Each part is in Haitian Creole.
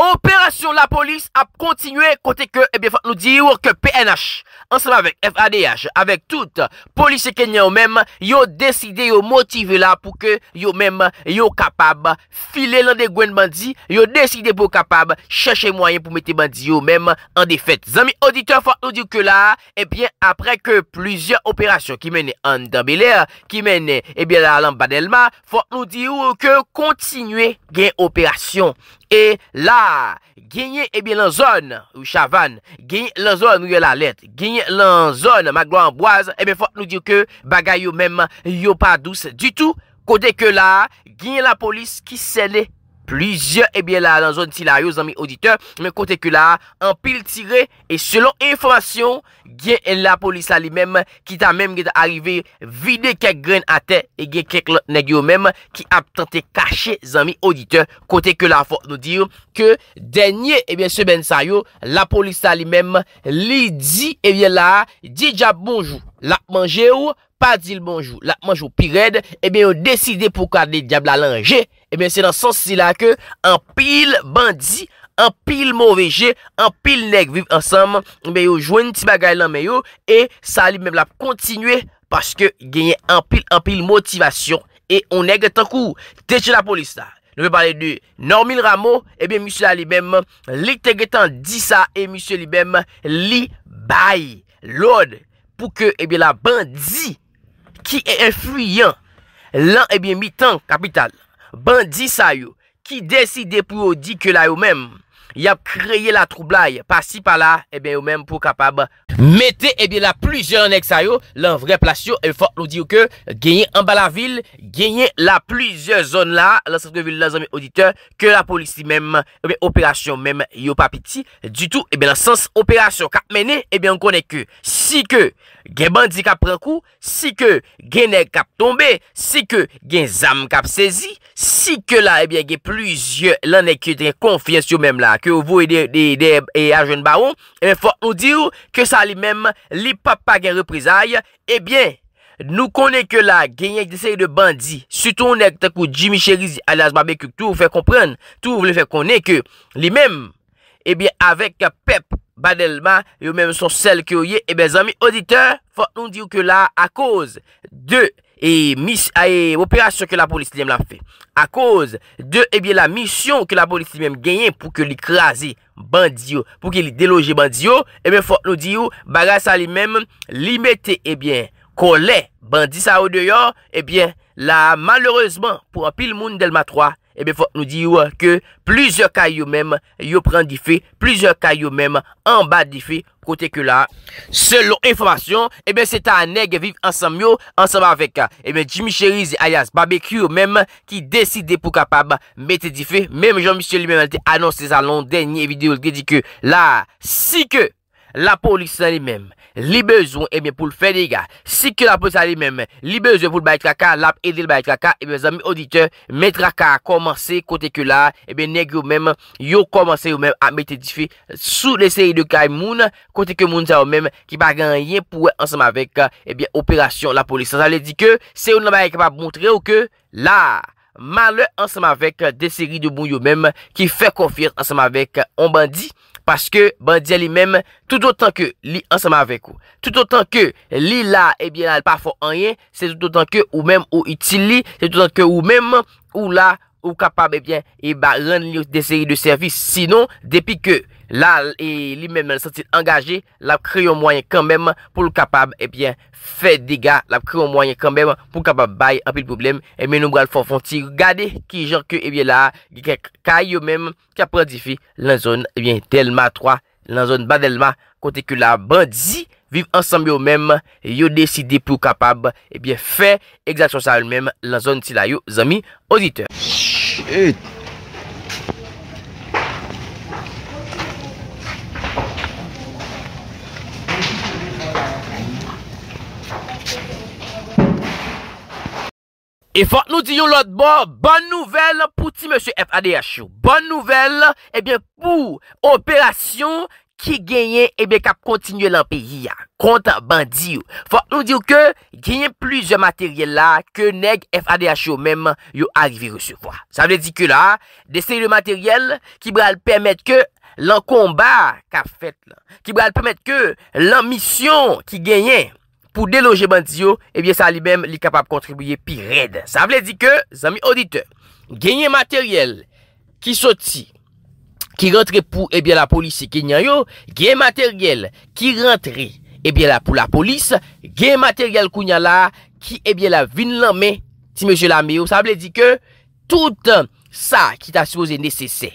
Operasyon la polis ap kontinue kote ke fote eh nou diyo ke PNH Ansama vek FADH, avek tout polis e kenye ou men Yo deside yo motive la pou ke yo men yo kapab file lan de gwen bandi Yo deside pou kapab chache mwayen pou mete bandi yo men an defet Zami auditor fote nou diyo ke la Ebyen eh apre ke plizye operasyon ki mene andanbele Ki mene ebyen eh lan banelma Fote nou diyo ke kontinue gen operasyon E la, genye ebe lan zon ou chavan, genye lan zon ou yo la let, genye lan zon magro anboaz, ebe fote nou diyo ke bagay yo mem yo pa douz. Du tou, kode ke la, genye la polis ki sene. Plüzyon eh ebyen eh, la dan zon ti la yo zami auditeur men kote ke la empil tire e selon informasyon gen la polis la li menm ki ta menm gen te arive vide kek gren ate e gen kek le negyo menm ki ap tante kache zami auditeur kote ke la fok nou dirm ke denye ebyen eh se ben sa yo la polis la li menm li di ebyen la di ja bonjou. La manje ou, pa dil manjou. La manjou pi red, e ben yo deside pou ka de diab la lanje. E ben se nan sonsi la ke, an pil bandi, an pil mouveje, an pil neg. Viv ansam, e ben yo jwen ti bagay lan men yo. E sa li men la kontinue, paske genye an pil, an pil motivasyon. E on neg tan kou, teche la polis la. Nou ve pale de normil ramo, e ben monsi la li ben, li tegetan disa, e monsi li ben, li bay. Lod! pou ke ebi eh la bandi ki e enfuyan lan ebi eh mitan kapital. Bandi sayo ki deside pou dike la yo menm. Ya kreye la troublai, pasi pala, ebe yo menm pou kapab mette ebe la plujer anek sa yo Lan vre plasyon, ebe fok lo diyo ke genye anba la vil, genye la plujer zon la La saske vil la zon mi odite, ke la polisi menm, ebe operasyon menm yo papiti Du tou, ebe la sens operasyon kap mene, ebe eh an konen ke Si ke gen bandi kap prekou, si ke gen ek kap tombe, si ke gen zam kap sezi Si ke la, ebyen, eh ge pluzye lan ek yon konfiyans yo menm la, ke ou vou e de, de, de, e ajon ba ou, ebyen, eh fòk nou di ou, ke sa li menm, li papak gen reprizay, ebyen, eh nou konen ke la, genyen gdesey de bandi, suto ou nek takou Jimmy Cherizi, alaz mabekouk, tou ou fe konpren, tou ou vle fe konen ke, li menm, ebyen, avek pep, badelman, yo menm son sel ke ou ye, ebyen, zami, oditeur, fòk nou di ou ke la, a koz, de, E, e operasyon ke la polis li m la fe. A koz de, e bie la misyon ke la polis li m genyen pou ke li krasi bandi yo, pou ke li deloji bandi yo, e bie fok nou di yo, bagas a li m, li mette, e bie, kolè bandi sa ou deyor, e bie, la maloreseman pou apil moun del matroa, e bie fok nou di yo ke plizor kay yo m, yo pran di fe, plizor kay yo m, an badi fe, que là, selon information, et eh bien, c'est un nègre vivre ensemble, ensemble avec, et eh bien, Jimmy Cherise, alias Barbecue, même, qui décide pour capable, mettre du fait même Jean-Michel lui-même, a annoncé à dans dernier vidéo, qui dit que là, si que, La polisan li men, eh li bezon pou l fè diga Si ki la polisan li men, li bezon pou l bayi traka Lap edil bayi traka, zami audite, met traka Komanse kote ke la, neg yo men Yo komanse yo men a met edifi sou le seri de Kaimoun Kote ke moun zè yo men ki ba ganyen pou ansam avek eh Operasyon la polisan Zalè di ke, se yo nan bayi kapap moutre yo ke La, malè ansam avek de seri de moun yo men Ki fè kofir ansam avek on bandi Paske, bandia li menm, tout otan ke li ansama vek ou. Tout otan ke li la, ebyen al pa fò anyen, se tout otan ke ou menm ou itil li, se tout otan ke ou menm ou la, ou kapab ebyen eba lan li desayi de servis. Sinon, depi ke... La li men men santi angaje, la kre yon mwenye kan men, pou lou kapab ebyen fe dega, la kre yon mwenye kan men, pou lou kapab bay apil problem, e men nou mwenye fon fon ti. Gade ki jan ke ebyen la, ki eh kay yo men, ki apre di fi, lan zon, ebyen telman 3, lan zon badelman, kote ke la bandi, viv ansam yo men, yo deside pou lou kapab, ebyen fe, egzasyon sa yo men, lan zon ti la yo, zami, odite. E fote nou di yon lot bo, bon nouvel pou ti monsie FADH yo. Bon nouvel eh pou operasyon ki genyen ebe eh kap kontinye lan peyi ya. Kontan bandi yo. Fote nou di yo ke genyen plus yo materyel la ke neg FADH yo menm yo arrivi yo se fwa. Sa vle di ke la, de seri yo materyel ki bral permet ke lan komba kap fet la. Ki bral permet ke lan misyon ki genyen. pou eh de logeman di eh yo, ebyen sa li mem li kapab kontribuyen pi red. Sa vle di ke, zami audite, genye materyel ki soti, ki rentre eh pou ebyen la polis se genyan yo, genye materyel ki rentre ebyen la pou la polis, genye materyel kou nyan la, ki ebyen la vin lanme, ti mèche lanme yo, sa vle di ke, tout sa ki ta suppose nesesè,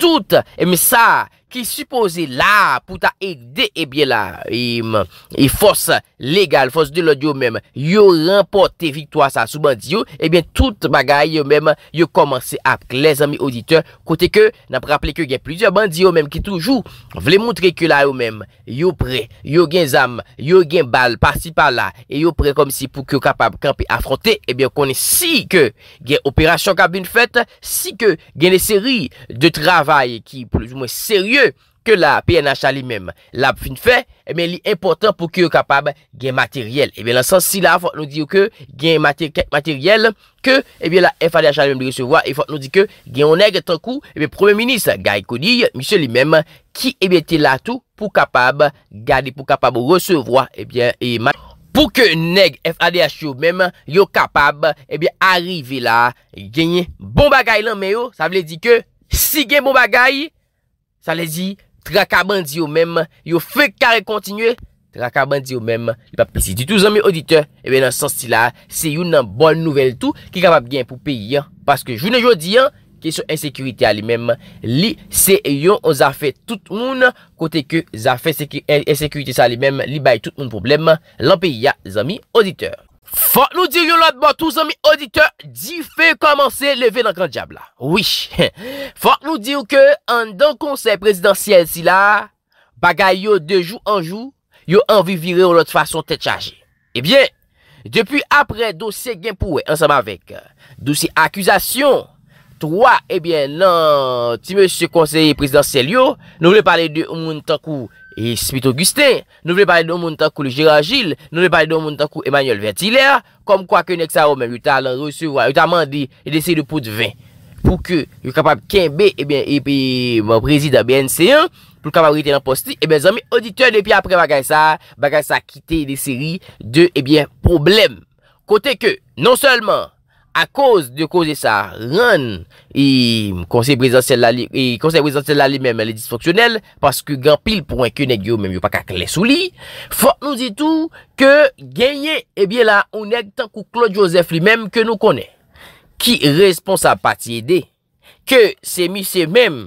tout, mèche sa, ki suppose la pou ta e de e eh bie la, e fos legal, fos de lodi ou men yo rempote viktoasa sou bandi ou, e eh bie tout bagay yo men, yo komanse ak les amy auditeur, kote ke, nan preaple ke gen plusieurs bandi ou men ki toujou vle montre ke la ou men, yo pre yo gen zam, yo gen bal, pasi pa la, e yo pre kom si pou ki yo kapab kampi afronte, e eh bie konen si ke gen operasyon kap bin fete si ke gen le seri de travay ki pou le mwen seri Ke la PNH li mem La fin fe Emen li important pou ki eh eh eh yo kapab Gen materyel Emen la sensi la Fok nou di yo ke Gen materyel Ke Emen la FADH li mem Di resevoa Emen nou di ke Gen yon neg Tan kou Emen Promen Minist Gaye Kodi Mise li mem Ki emen te latou Pou kapab Gade pou kapab O resevoa Emen Pou ke neg FADH yo mem Yo kapab Emen Arrive la Genye Bomba Gaye lan Meyo Sa vle di ke Si gen bon bomba gaye Sa eh le di, trakaban di yo mem, yo fe kare kontinue, trakaban di yo mem, li pa pesi di tou zami auditeur, ebe nan sosi la, se yon nan bon nouvel tou ki kapap gen pou peyi, paske joun anjou di, kesyon ensekurite a li mem, li se yon o zafet tout moun, kote ke zafet ensekurite sa li mem, li bay tout moun problem, lan peyi ya zami auditeur. Fok nou dir yon lot ba touz an mi auditeur, di fe komanse leve nan kran diabla. Oui, fok nou dir ke an dan konsey prezidentiel si la, bagay yo de jou an jou, yo anvi vire yon lot fason tet chaje. Ebyen, eh depi apre dosye genpouwe ansam avek, dosye akuzasyon, troa, ebyen, eh nan, ti monsye konsey prezidentiel yo, nou vle pale de moun tankou, E spit Augustin, nou vle pale do moun tankou le Gérard Gilles, nou vle pale do moun tankou Emmanuel Vertilère, kom kwa kwenek sa ou men, yu ta lan resuwa, yu ta mandi, yu desi de pout 20. Pou ke, yu kapab kenbe, ebyen, eh epi, mwen bon, prezida BNC1, pou kapab rete nan posti, ebyen eh zanmi auditor depi apre bagay sa, bagay sa kite de seri de, ebyen, eh problem. Kote ke, non selman... a kouz de kouze sa ran e konsey prezantsel la li e konsey prezantsel la li men men le disfoksyonel paske gen pil pou anke nek yo men yo pa kak le sou li fote nou di tou ke genye e eh bie la ou nek tan kou Claude Joseph li men ke nou konen ki respon sa pati e de ke se misye men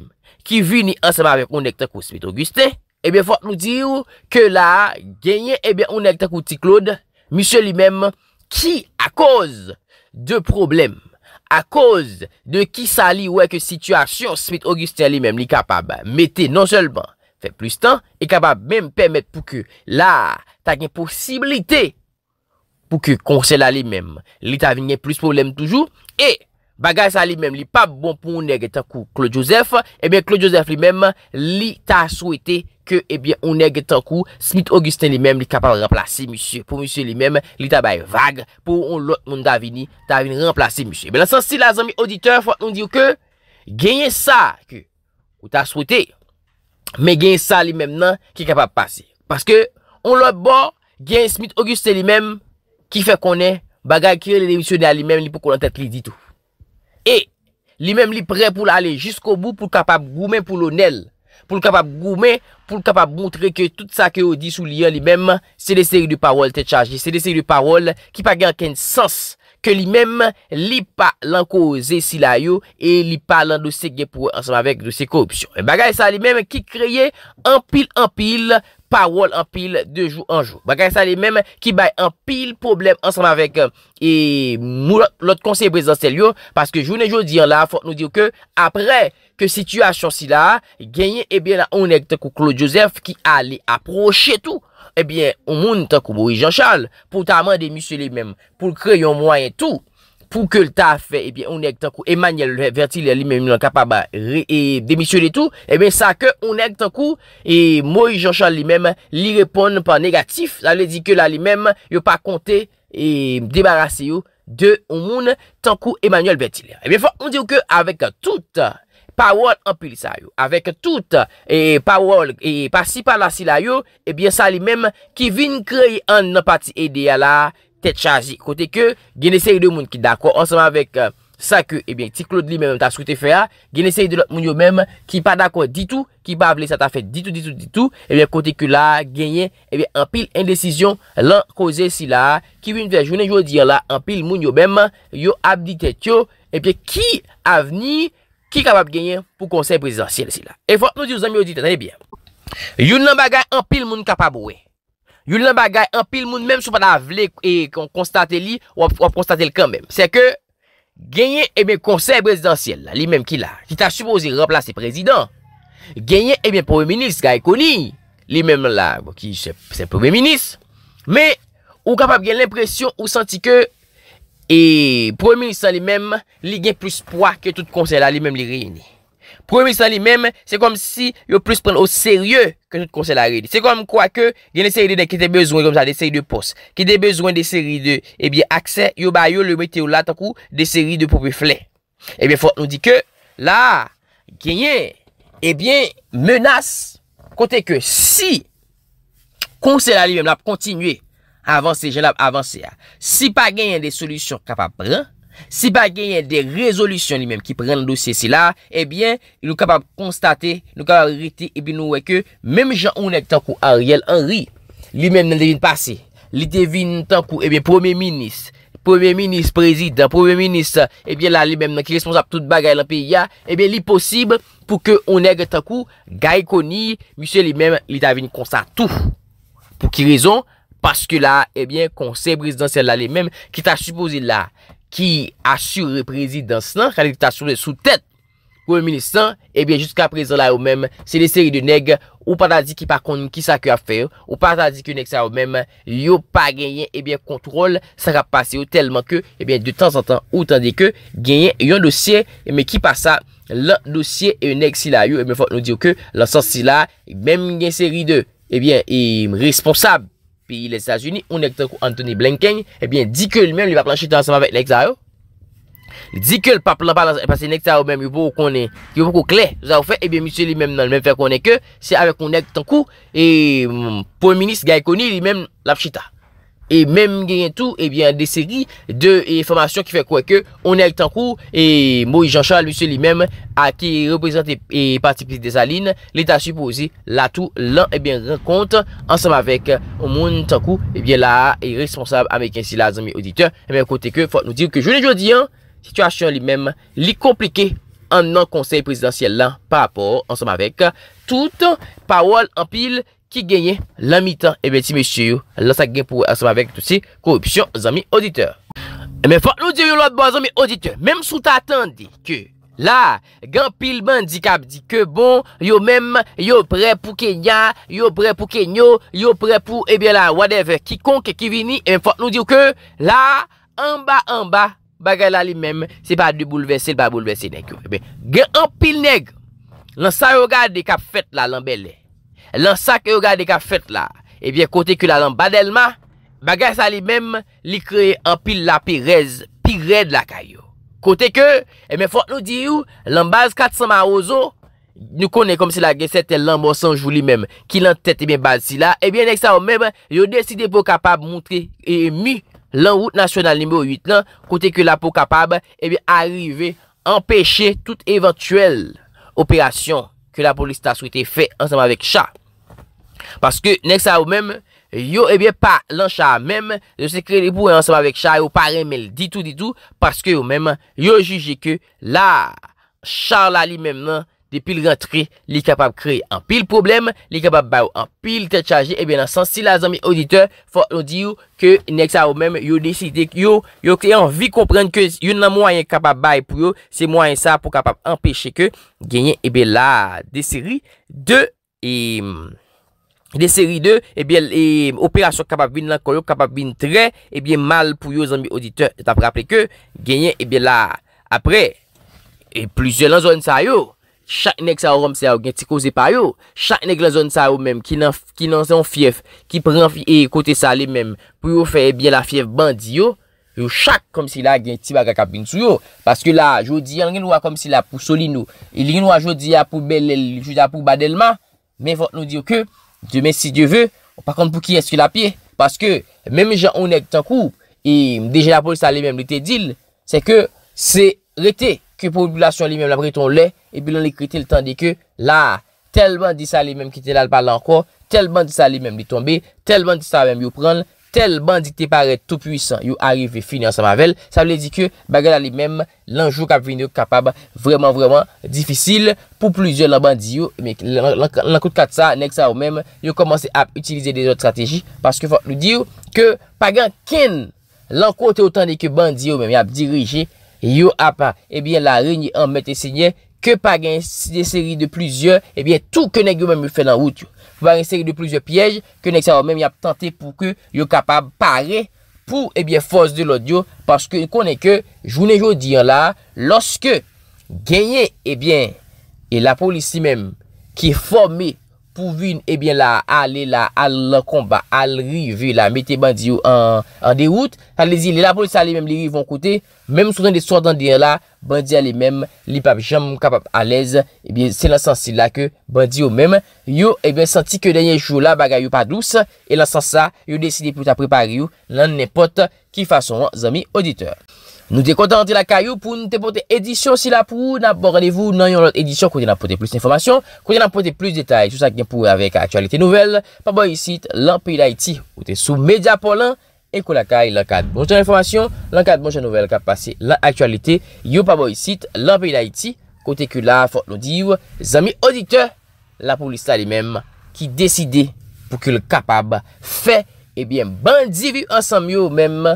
ki vini ansama avek ou nek tan kou Smith Augustin e eh bie fote nou di tou ke la genye e eh bie ou nek tan kou T. Claude misye li men ki a kouz De problem a koz de ki sa li weke situasyon Smith-Augustin li men li kapab mette non selman, fe plis tan, li e kapab menm pemet pou ke la ta gen posibilite pou ke konsela li menm. Li ta vinyen plis problem toujou e bagaj sa li menm li pa bon pou nege ta kou Claude Joseph, e ben Claude Joseph li menm li ta souwete konsela. ke ebyen eh ou neg tenkou Smith-Augustin li men li kapal remplase msye pou msye li men li tabaye vague pou ou lout moun ta vini, ta vini remplase msye. Ben ansan si la zami auditeur fwa an diyo ke genye sa ki ou ta swote, me genye sa li men nan ki kapal pase. Paske ou lout bon genye Smith-Augustin li men ki fe konen bagay ki li demisyonè li men li pou konen tet li ditou. E li men li pre pou lale jiskou bou pou kapal goumen pou lounel. pou l kapap goume, pou l kapap boutre ke tout sa ke ou disou li an li mem se de seri de parol te chaji, se de seri de parol ki pa gen anken sens ke li mem li pa lan kouze si la yo, e li pa lan nou se gen pou ansem avèk nou se korupsyon e bagay sa li mem ki kreye anpil anpil parol anpil de jou anjou, bagay sa li mem ki bay anpil problem ansem avèk e mou lot konsey brezansel yo, paske jounen joun e di an la, fote nou di yo ke apre si tu a chansi la, genye, ebyen la ou nek tan kou Claude Joseph ki a li aproche tou, ebyen ou moun tan kou Moïse Jean-Charles, pou ta mwen demisye li men, pou kre yon mwen tou, pou ke ta fe, ebyen ou nek tan kou Emmanuel Bertil li men mwen kapaba e, demisye li tou ebyen sa ke ou nek tan kou e Moïse Jean-Charles li men li repon nan pa negatif, la li di ke la li men yo pa konte e demarase yo de ou moun tan kou Emmanuel Bertil ebyen fa, ou di yo ke avek touta Pawol anpil sa yo. Avèk tout. E pawol. E pasi pala si eh la euh, eh yo. Ebyen sa li mèm. Ki vin kre yon nan pati edè ya la. Tet chaji. Kote ke. Gen ese yon moun ki dakwa. Anseman avèk. Sa ke. Ebyen. Ti klod li mèm. Ta sou te fè ya. Gen ese yon moun yo mèm. Ki pa dakwa ditou. Ki pa avle sa ta fè ditou ditou ditou. Ebyen kote ke la. Genye. Ebyen anpil indesisyon. Lan koze si la. Ki vin vejounen jodi ya la. Anpil moun yo mèm Ki kapab genyen pou konser prezidentiel si la? E fwa, nou di nou zanmi ou di, tanè bien. Yon nan bagay an pil moun kapab we. Yon nan bagay an pil moun, menm sou pa nan avle, e konstate li, wap konstate l kanmen. Se ke, genyen e men konser prezidentiel la, li menm ki la, ki ta supposi remplase prezident. Genyen e menm poube minis, gay koni, li menm la, wakil bon, se poube minis. Men, ou kapab gen l impresyon, ou santi ke, E premilisan li menm li gen plus poa ke tout konser la li menm li reyeni. Premilisan li menm se kom si yo plus pren o seryeu ke tout konser la reyeni. Se kom kwa ke geni seryeu de kete bezwen kom sa de seryeu pos. Kete bezwen de eh seryeu de akse yo bayo le bete ou la takou de seryeu de popi flen. E eh ben fote nou di ke la genye eh menas kote ke si konser la li menm la kontinye. Avansi, jen ap avansi ya. Si pa genyen de solusyon kapap pre, si pa genyen de rezolusyon li menm ki pre nan dosye si la, ebyen, nou kapap konstate, nou kapap riti, ebyen nou weke, mem jan ou neg tankou Ariel Henry, li menm nan devine pase, li devine tankou ebyen premier ministre, premier ministre, prezident, premier ministre, ebyen la li menm nan ki responsable tout bagay lan piya, ebyen li posib pou ke ou neg tankou, gay koni, misye li menm li davine konstate tou. Pou ki rezon? Paske eh la, ebyen, konsey prezidansel la le mem, ki ta supose la, ki asur prezidansel la, kade ki ta asur le sou tèt, pou menistan, ebyen, jiska prezidansel la yo mem, se le seri de neg, eh ou pata di ki pa konm, ki sa ke afer, ou pata di ki neg sa yo mem, yo pa genyen, ebyen, eh, kontrol, sa ka pase yo, telman ke, ebyen, de tan san tan, ou tandi ke, genyen, yon dosye, ebyen, ki pasa, lan dosye, e yon neg si la yo, ebyen, fote nou diyo ke, lan sas si la, ebyen, yon seri de, ebyen, e, responsab, li yi lè Sajuni, ou nek tan kou Anthony Blanken, ebyen di ke l mèm li wap lachita ansanm avèk lèk zayou, di ke l pap lèk pasen lèk zayou, mèm yu pou konè, yu pou kou kler, zavou fè, ebyen mèm lèk tan kou, e pou ménis Gai Koni, li mèm lap chita. E mèm gen tout, ebyen, eh de eh, seri eh, de formasyon ki fè kouè ke Onel Tankou E Moui Jean-Charles, lui se li mèm, a ki reprezenté et participé des Alines L'état supposé, l'atout, l'an, ebyen, l'encontre Ansem avèk, Onel Tankou, ebyen, l'a responsable, amèkensi, l'azami, auditeur Ebyen, kote ke, fòt nou dire ke jouni jouni, an Situasyon li mèm, li komplike, an nan konsey presidansyèl l'an Par rapport, ansem avèk, tout, parol, anpil Ki genye, la mi tan, ebe ti meshi yo, la sa gen pou asma vek tout si, korupsyon zami auditeur. Eme eh fote nou diyo yo lot bon zami auditeur, menm sou ta atan di ke, la, gen pil mandikap di ke, bon, yo menm, yo pre pou ke nyan, yo pre pou ke nyo, yo pre pou, ebe eh la, whatever, kikonke ki vini, eme eh, fote nou diyo ke, la, anba anba, bagay la li menm, se pa di boulevese, ba boulevese nek yo, ebe, gen an pil neg, lan sa yo gade kap fet la, lan bel le. Lan sa ke yo gade ka fet la, ebyen kote ke la lan badel ma, bagay sa li mem li kre an pil la pi rez, pi red la kayo. Kote ke, ebyen fote nou di yo, lan baz katsan ma ozo, nou kone kom se la gesete lan monsan juli mem, ki lan tete ebyen baz si la, ebyen ek sa ou mem, yo deside pou kapab mwontre e, e mi lan wout nasyonal nime ou yit lan, kote ke la pou kapab, ebyen arive, empeshe tout eventuel operasyon ke la polis tas wite fe ansanman vek chak. Paske nèk sa ou mèm, yo ebyen pa lancha mèm, yo se kre li pou ansema vek cha, yo pare mel ditou ditou, paske ou mèm, yo juji ke la char la li mèm nan, depil rentre, li kapap kre anpil problem, li kapap bay ou anpil te chaje, ebyen nan sensi la zanmi audite, fok nou di yo ke nèk sa ou mèm, yo deside yo, yo kre anvi komprende ke yo nan mwenye kapap bay pou yo, se mwenye sa pou kapap empèche ke genye ebyen eh la desiri de... De seri 2, ebyel, e operasyon kapap vin lanko yo, kapap vin tre, ebyel, mal pou yo zambi auditeur. Eta praple ke, genyen, ebyel la, apre, e pluzye lan zon sa yo, chak nek sa ou ram se ou gen ti koze pa yo, chak nek lan zon sa ou menm, ki nan son fief, ki pren fief, e kote sa li menm, pou yo fe, ebyel, la fief bandi yo, yo chak kom si la gen ti baga kapvin sou yo. Paske la, jodi an gen wak kom si la pou soli nou, e gen wak jodi apou bel el, jodi apou badelman, men fote nou diyo ke, Di men si diyo ve, pa kon pou ki eske la piye, paske, men mi jan onek tan kou, e dije la polis a li men li te dil, se ke se rete ki populasyon li men la breton le, e bilan li krete le tandi ke la, telman di sa li men ki te la palan kwa, telman di sa li men li tombe, telman di sa li men li ou pranle, tel bandite pare tout puisan yo arrive finan sa mavel, sa ble di ke bagan la li mem lanjou kap vini yo kapab vreman vreman difisil, pou plouzyon la bandi yo, mek lankout kat sa, nek sa ou mem, yo komanse ap utilize de otr strategi, paske fok nou di yo ke pagan ken lankoute otan de ke bandi yo mem, ap dirije yo apa, ebyen la renyi an mette signye, ke pagan si de seri de plouzyon, ebyen tout ke negyo mem yo fè nan wout yo, ba resek de plouze piyej, ke nek sa ou men y ap tante pou ke yo kapab pare pou, ebyen, eh fos de l'odyo paske konen ke, jounen joun dir la, loske genye, ebyen, e la polisi menm, ki fomey pouvin, ebyen eh la, ale la, al la komba, al ri vi la, mette bandi yo an, an deyout, talde zile la, polisa ale mem, li ri von koute, mem souden de so dan dire la, bandi ale mem, li pap jam, kapap alez, ebyen, se la sansi la ke, bandi yo mem, yo, ebyen, santi ke denye jou la, bagay yo pa douce, e la sansa, yo deside pou ta prepari yo, lan ne pot, ki fason zami auditeur. Nou de kontante la kayo pou nou te pote edisyon si la pou. Na borre de vou nan yon lot edisyon kote na pote plus informasyon. Kote na pote plus detay. Sou sa gen pou avek aktualite nouvel. Pa boyi sit Lampi l'Haiti. Ou te sou media polan. E kou la kaye lanka de bonjon informasyon. Lanka de bonjon nouvel kap pase lak aktualite. Yo pa boyi sit Lampi l'Haiti. Kote ki la fote nou diyo. Zami audite la pou lisa li mem. Ki deside pou ki l kapab fe. Ebyen eh bandi vi ansam yo mem.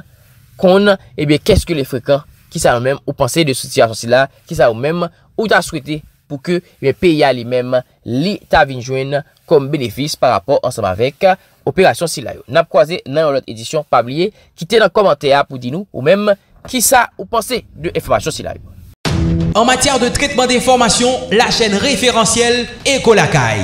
kon, ebe, keske le frekant ki sa ou men ou panse de sotirasyon silay ki sa ou men ou ta swete pou ke peya li men li ta vinjwen kom benefis par rapport ansanm avek euh, operasyon silay. N ap kwaze nan yon lot edisyon pabliye, kite nan komante a pou di nou ou men ki sa ou panse de informasyon silay. En matyar de tretman de informasyon, la chen referansyel e kolakay.